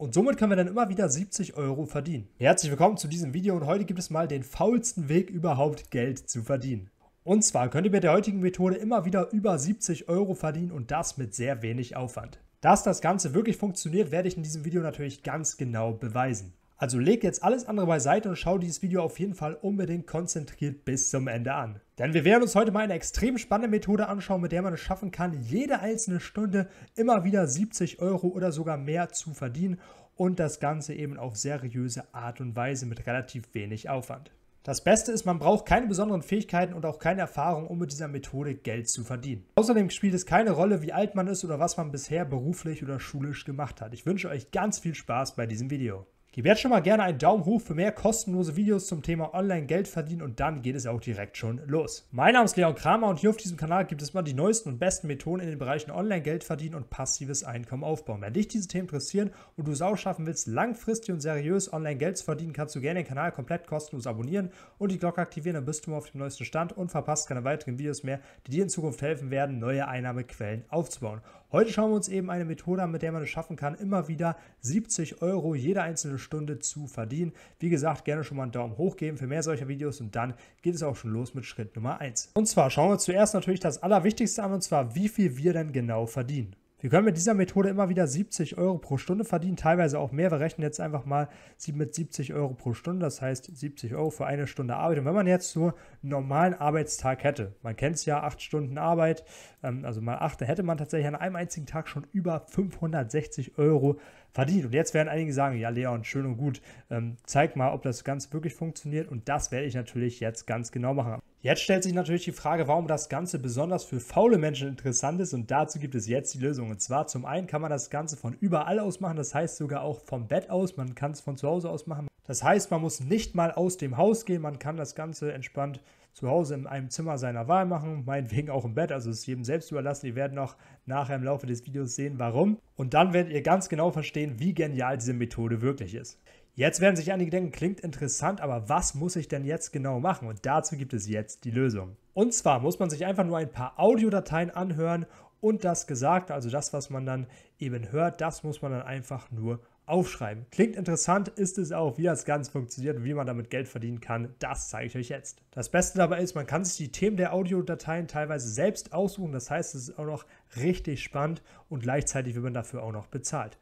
Und somit können wir dann immer wieder 70 Euro verdienen. Herzlich willkommen zu diesem Video und heute gibt es mal den faulsten Weg überhaupt Geld zu verdienen. Und zwar könnt ihr mit der heutigen Methode immer wieder über 70 Euro verdienen und das mit sehr wenig Aufwand. Dass das Ganze wirklich funktioniert, werde ich in diesem Video natürlich ganz genau beweisen. Also leg jetzt alles andere beiseite und schau dieses Video auf jeden Fall unbedingt konzentriert bis zum Ende an. Denn wir werden uns heute mal eine extrem spannende Methode anschauen, mit der man es schaffen kann, jede einzelne Stunde immer wieder 70 Euro oder sogar mehr zu verdienen und das Ganze eben auf seriöse Art und Weise mit relativ wenig Aufwand. Das Beste ist, man braucht keine besonderen Fähigkeiten und auch keine Erfahrung, um mit dieser Methode Geld zu verdienen. Außerdem spielt es keine Rolle, wie alt man ist oder was man bisher beruflich oder schulisch gemacht hat. Ich wünsche euch ganz viel Spaß bei diesem Video. Gib jetzt schon mal gerne einen Daumen hoch für mehr kostenlose Videos zum Thema Online-Geld verdienen und dann geht es auch direkt schon los. Mein Name ist Leon Kramer und hier auf diesem Kanal gibt es mal die neuesten und besten Methoden in den Bereichen Online-Geld verdienen und passives Einkommen aufbauen. Wenn dich diese Themen interessieren und du es auch schaffen willst, langfristig und seriös Online-Geld zu verdienen, kannst du gerne den Kanal komplett kostenlos abonnieren und die Glocke aktivieren, dann bist du auf dem neuesten Stand und verpasst keine weiteren Videos mehr, die dir in Zukunft helfen werden, neue Einnahmequellen aufzubauen. Heute schauen wir uns eben eine Methode an, mit der man es schaffen kann, immer wieder 70 Euro jede einzelne Stunde zu verdienen. Wie gesagt, gerne schon mal einen Daumen hoch geben für mehr solcher Videos und dann geht es auch schon los mit Schritt Nummer 1. Und zwar schauen wir uns zuerst natürlich das Allerwichtigste an und zwar, wie viel wir denn genau verdienen. Wir können mit dieser Methode immer wieder 70 Euro pro Stunde verdienen, teilweise auch mehr. Wir rechnen jetzt einfach mal mit 70 Euro pro Stunde, das heißt 70 Euro für eine Stunde Arbeit. Und wenn man jetzt nur einen normalen Arbeitstag hätte, man kennt es ja, 8 Stunden Arbeit, ähm, also mal 8, da hätte man tatsächlich an einem einzigen Tag schon über 560 Euro verdient. Und jetzt werden einige sagen, ja Leon, schön und gut, ähm, zeig mal, ob das ganz wirklich funktioniert. Und das werde ich natürlich jetzt ganz genau machen. Jetzt stellt sich natürlich die Frage, warum das Ganze besonders für faule Menschen interessant ist und dazu gibt es jetzt die Lösung. Und zwar zum einen kann man das Ganze von überall aus machen, das heißt sogar auch vom Bett aus, man kann es von zu Hause aus machen. Das heißt, man muss nicht mal aus dem Haus gehen, man kann das Ganze entspannt zu Hause in einem Zimmer seiner Wahl machen, meinetwegen auch im Bett, also es ist jedem selbst überlassen. Ihr werdet noch nachher im Laufe des Videos sehen, warum. Und dann werdet ihr ganz genau verstehen, wie genial diese Methode wirklich ist. Jetzt werden sich einige denken, klingt interessant, aber was muss ich denn jetzt genau machen? Und dazu gibt es jetzt die Lösung. Und zwar muss man sich einfach nur ein paar Audiodateien anhören und das Gesagte, also das, was man dann eben hört, das muss man dann einfach nur aufschreiben. Klingt interessant, ist es auch, wie das Ganze funktioniert und wie man damit Geld verdienen kann, das zeige ich euch jetzt. Das Beste dabei ist, man kann sich die Themen der Audiodateien teilweise selbst aussuchen, das heißt, es ist auch noch richtig spannend und gleichzeitig wird man dafür auch noch bezahlt.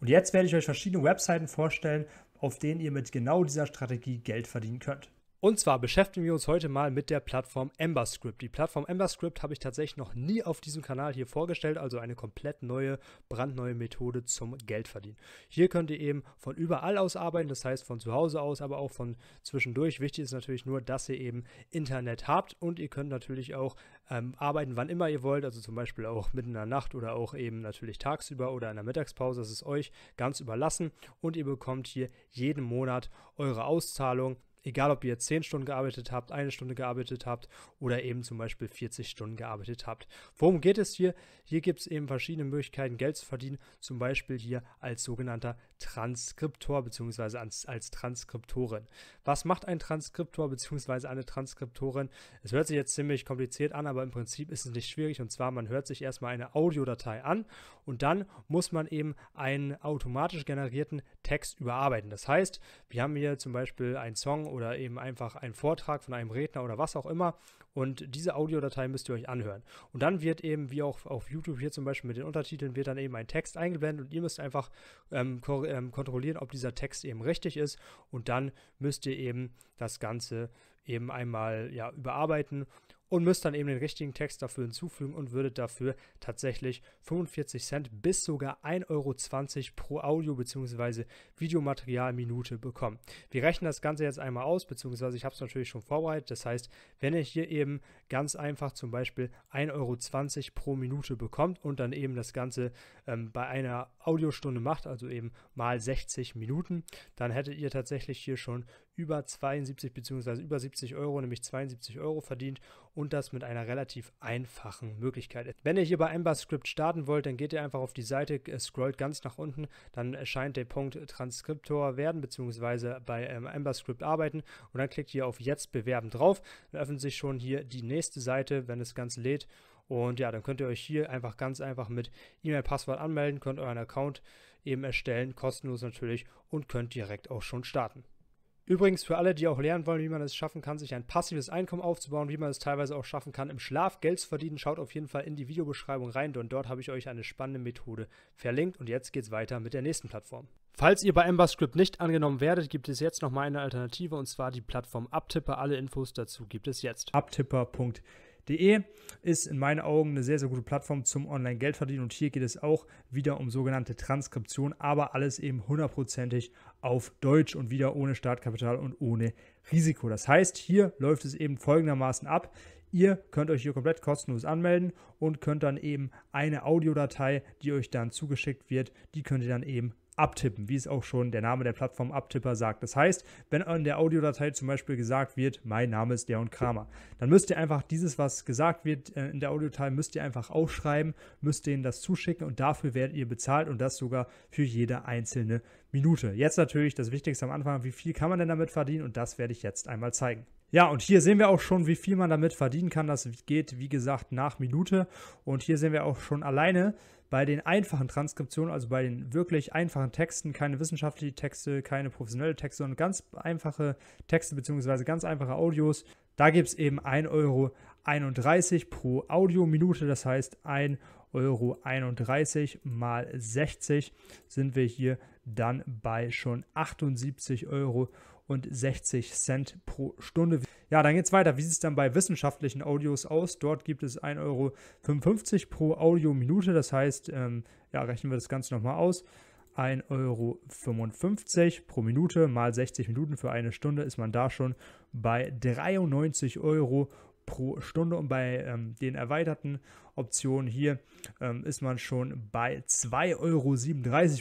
Und jetzt werde ich euch verschiedene Webseiten vorstellen, auf denen ihr mit genau dieser Strategie Geld verdienen könnt. Und zwar beschäftigen wir uns heute mal mit der Plattform EmberScript. Die Plattform EmberScript habe ich tatsächlich noch nie auf diesem Kanal hier vorgestellt, also eine komplett neue, brandneue Methode zum Geldverdienen. Hier könnt ihr eben von überall aus arbeiten, das heißt von zu Hause aus, aber auch von zwischendurch. Wichtig ist natürlich nur, dass ihr eben Internet habt und ihr könnt natürlich auch ähm, arbeiten, wann immer ihr wollt, also zum Beispiel auch mitten in der Nacht oder auch eben natürlich tagsüber oder in der Mittagspause. Das ist euch ganz überlassen und ihr bekommt hier jeden Monat eure Auszahlung egal ob ihr 10 Stunden gearbeitet habt, eine Stunde gearbeitet habt oder eben zum Beispiel 40 Stunden gearbeitet habt. Worum geht es hier? Hier gibt es eben verschiedene Möglichkeiten, Geld zu verdienen, zum Beispiel hier als sogenannter Transkriptor bzw. Als, als Transkriptorin. Was macht ein Transkriptor bzw. eine Transkriptorin? Es hört sich jetzt ziemlich kompliziert an, aber im Prinzip ist es nicht schwierig. Und zwar, man hört sich erstmal eine Audiodatei an und dann muss man eben einen automatisch generierten Text überarbeiten. Das heißt, wir haben hier zum Beispiel einen Song oder eben einfach einen Vortrag von einem Redner oder was auch immer und diese Audiodatei müsst ihr euch anhören. Und dann wird eben, wie auch auf YouTube hier zum Beispiel mit den Untertiteln, wird dann eben ein Text eingeblendet und ihr müsst einfach ähm, ähm, kontrollieren, ob dieser Text eben richtig ist und dann müsst ihr eben das Ganze eben einmal ja, überarbeiten und müsst dann eben den richtigen Text dafür hinzufügen und würdet dafür tatsächlich 45 Cent bis sogar 1,20 Euro pro Audio bzw. Videomaterial Minute bekommen. Wir rechnen das Ganze jetzt einmal aus, bzw. ich habe es natürlich schon vorbereitet. Das heißt, wenn ihr hier eben ganz einfach zum Beispiel 1,20 Euro pro Minute bekommt und dann eben das Ganze ähm, bei einer Audiostunde macht, also eben mal 60 Minuten, dann hättet ihr tatsächlich hier schon über 72 bzw. über 70 Euro, nämlich 72 Euro verdient und das mit einer relativ einfachen Möglichkeit. Wenn ihr hier bei Script starten wollt, dann geht ihr einfach auf die Seite, äh, scrollt ganz nach unten, dann erscheint der Punkt Transkriptor werden bzw. bei ähm, EmbaScript arbeiten und dann klickt ihr auf Jetzt bewerben drauf, dann öffnet sich schon hier die nächste Seite, wenn es ganz lädt und ja, dann könnt ihr euch hier einfach ganz einfach mit E-Mail-Passwort anmelden, könnt euren Account eben erstellen, kostenlos natürlich und könnt direkt auch schon starten. Übrigens für alle, die auch lernen wollen, wie man es schaffen kann, sich ein passives Einkommen aufzubauen, wie man es teilweise auch schaffen kann, im Schlaf Geld zu verdienen, schaut auf jeden Fall in die Videobeschreibung rein, denn dort habe ich euch eine spannende Methode verlinkt. Und jetzt geht's weiter mit der nächsten Plattform. Falls ihr bei Emberscript nicht angenommen werdet, gibt es jetzt nochmal eine Alternative und zwar die Plattform Abtipper. Alle Infos dazu gibt es jetzt. Abtipper.de De ist in meinen Augen eine sehr, sehr gute Plattform zum Online-Geldverdienen und hier geht es auch wieder um sogenannte Transkription, aber alles eben hundertprozentig auf Deutsch und wieder ohne Startkapital und ohne Risiko. Das heißt, hier läuft es eben folgendermaßen ab. Ihr könnt euch hier komplett kostenlos anmelden und könnt dann eben eine Audiodatei, die euch dann zugeschickt wird, die könnt ihr dann eben Abtippen, wie es auch schon der Name der Plattform Abtipper sagt. Das heißt, wenn in der Audiodatei zum Beispiel gesagt wird, mein Name ist der und Kramer, dann müsst ihr einfach dieses, was gesagt wird äh, in der Audiodatei, müsst ihr einfach aufschreiben, müsst denen das zuschicken und dafür werdet ihr bezahlt und das sogar für jede einzelne Minute. Jetzt natürlich das Wichtigste am Anfang, wie viel kann man denn damit verdienen und das werde ich jetzt einmal zeigen. Ja, und hier sehen wir auch schon, wie viel man damit verdienen kann. Das geht, wie gesagt, nach Minute. Und hier sehen wir auch schon alleine bei den einfachen Transkriptionen, also bei den wirklich einfachen Texten, keine wissenschaftlichen Texte, keine professionellen Texte, sondern ganz einfache Texte bzw. ganz einfache Audios. Da gibt es eben 1,31 Euro pro Audio-Minute. das heißt 1,31 Euro mal 60 sind wir hier dann bei schon 78 Euro und 60 Cent pro Stunde. Ja, dann geht es weiter. Wie sieht es dann bei wissenschaftlichen Audios aus? Dort gibt es 1,55 Euro pro Audiominute. Das heißt, ähm, ja, rechnen wir das Ganze nochmal aus. 1,55 Euro pro Minute mal 60 Minuten für eine Stunde ist man da schon bei 93 Euro pro Stunde. Und bei ähm, den erweiterten Optionen hier ähm, ist man schon bei 2,37 Euro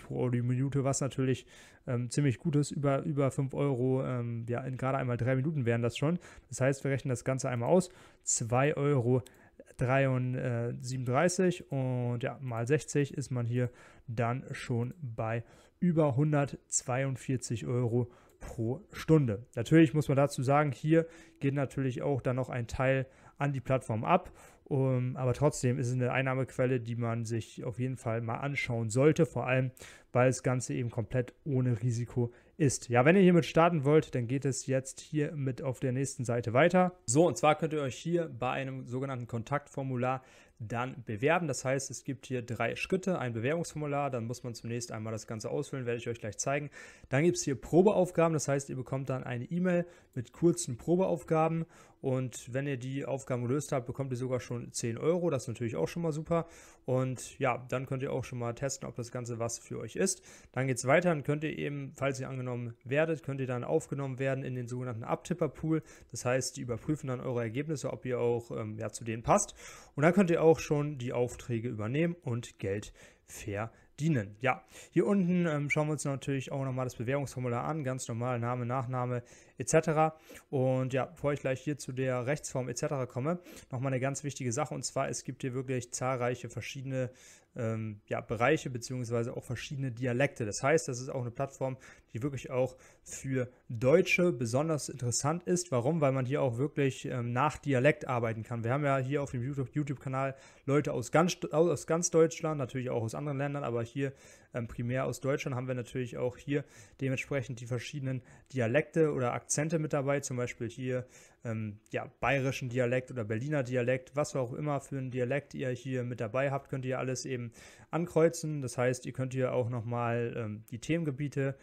pro die Minute, was natürlich ähm, ziemlich gut ist. Über, über 5 Euro, ähm, ja, in gerade einmal 3 Minuten wären das schon. Das heißt, wir rechnen das Ganze einmal aus. 2,37 Euro. und ja, mal 60 ist man hier dann schon bei über 142 Euro pro Stunde. Natürlich muss man dazu sagen, hier geht natürlich auch dann noch ein Teil an die Plattform ab. Um, ähm, aber trotzdem ist es eine Einnahmequelle, die man sich auf jeden Fall mal anschauen sollte, vor allem weil das Ganze eben komplett ohne Risiko ist. Ja, wenn ihr hiermit starten wollt, dann geht es jetzt hier mit auf der nächsten Seite weiter. So, und zwar könnt ihr euch hier bei einem sogenannten Kontaktformular dann bewerben. Das heißt, es gibt hier drei Schritte, ein Bewerbungsformular, dann muss man zunächst einmal das Ganze ausfüllen, werde ich euch gleich zeigen. Dann gibt es hier Probeaufgaben, das heißt, ihr bekommt dann eine E-Mail mit kurzen Probeaufgaben und wenn ihr die Aufgaben gelöst habt, bekommt ihr sogar schon 10 Euro, das ist natürlich auch schon mal super und ja, dann könnt ihr auch schon mal testen, ob das Ganze was für euch ist. Dann geht es weiter, und könnt ihr eben, falls ihr angenommen aufgenommen werdet, könnt ihr dann aufgenommen werden in den sogenannten Abtipper-Pool. Das heißt, die überprüfen dann eure Ergebnisse, ob ihr auch ähm, ja, zu denen passt. Und dann könnt ihr auch schon die Aufträge übernehmen und Geld verdienen. Ja, hier unten ähm, schauen wir uns natürlich auch nochmal das Bewährungsformular an, ganz normal, Name, Nachname etc. Und ja, bevor ich gleich hier zu der Rechtsform etc. komme, nochmal eine ganz wichtige Sache und zwar, es gibt hier wirklich zahlreiche verschiedene ähm, ja, Bereiche beziehungsweise auch verschiedene Dialekte. Das heißt, das ist auch eine Plattform, die wirklich auch für Deutsche besonders interessant ist. Warum? Weil man hier auch wirklich ähm, nach Dialekt arbeiten kann. Wir haben ja hier auf dem YouTube-Kanal Leute aus ganz, aus ganz Deutschland, natürlich auch aus anderen Ländern, aber hier ähm, primär aus Deutschland, haben wir natürlich auch hier dementsprechend die verschiedenen Dialekte oder Akzente mit dabei, zum Beispiel hier ähm, ja, bayerischen Dialekt oder Berliner Dialekt, was auch immer für einen Dialekt ihr hier mit dabei habt, könnt ihr alles eben ankreuzen. Das heißt, ihr könnt hier auch nochmal ähm, die Themengebiete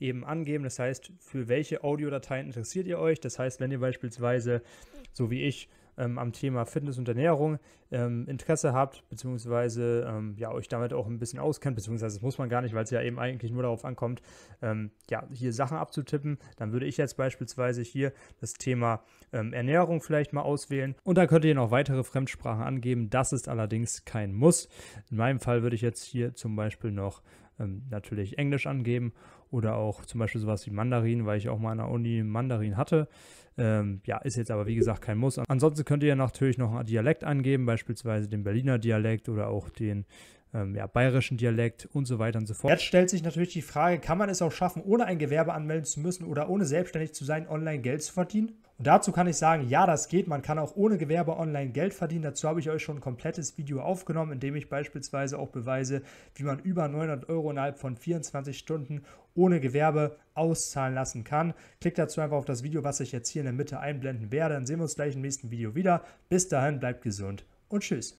eben angeben. Das heißt, für welche Audiodateien interessiert ihr euch? Das heißt, wenn ihr beispielsweise, so wie ich, ähm, am Thema Fitness und Ernährung ähm, Interesse habt, beziehungsweise ähm, ja, euch damit auch ein bisschen auskennt, beziehungsweise das muss man gar nicht, weil es ja eben eigentlich nur darauf ankommt, ähm, ja, hier Sachen abzutippen, dann würde ich jetzt beispielsweise hier das Thema ähm, Ernährung vielleicht mal auswählen. Und da könnt ihr noch weitere Fremdsprachen angeben. Das ist allerdings kein Muss. In meinem Fall würde ich jetzt hier zum Beispiel noch ähm, natürlich Englisch angeben oder auch zum Beispiel sowas wie Mandarin, weil ich auch mal an der Uni Mandarin hatte. Ähm, ja, ist jetzt aber wie gesagt kein Muss. Ansonsten könnt ihr natürlich noch einen Dialekt angeben, beispielsweise den Berliner Dialekt oder auch den ähm, ja, bayerischen Dialekt und so weiter und so fort. Jetzt stellt sich natürlich die Frage, kann man es auch schaffen, ohne ein Gewerbe anmelden zu müssen oder ohne selbstständig zu sein, online Geld zu verdienen? Und dazu kann ich sagen, ja, das geht. Man kann auch ohne Gewerbe online Geld verdienen. Dazu habe ich euch schon ein komplettes Video aufgenommen, in dem ich beispielsweise auch beweise, wie man über 900 Euro innerhalb von 24 Stunden ohne Gewerbe auszahlen lassen kann. Klickt dazu einfach auf das Video, was ich jetzt hier in der Mitte einblenden werde. Dann sehen wir uns gleich im nächsten Video wieder. Bis dahin, bleibt gesund und tschüss.